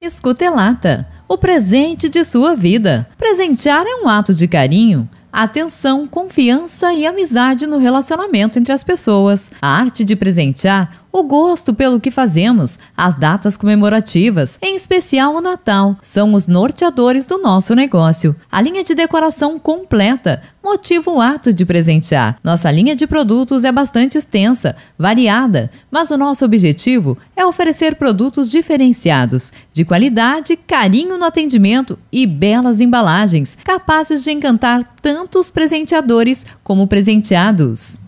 Escutelata, o presente de sua vida. Presentear é um ato de carinho, atenção, confiança e amizade no relacionamento entre as pessoas. A arte de presentear, o gosto pelo que fazemos, as datas comemorativas, em especial o Natal, são os norteadores do nosso negócio. A linha de decoração completa motiva o ato de presentear. Nossa linha de produtos é bastante extensa, variada, mas o nosso objetivo é oferecer produtos diferenciados, de qualidade, carinho no atendimento e belas embalagens, capazes de encantar tanto os presenteadores como presenteados.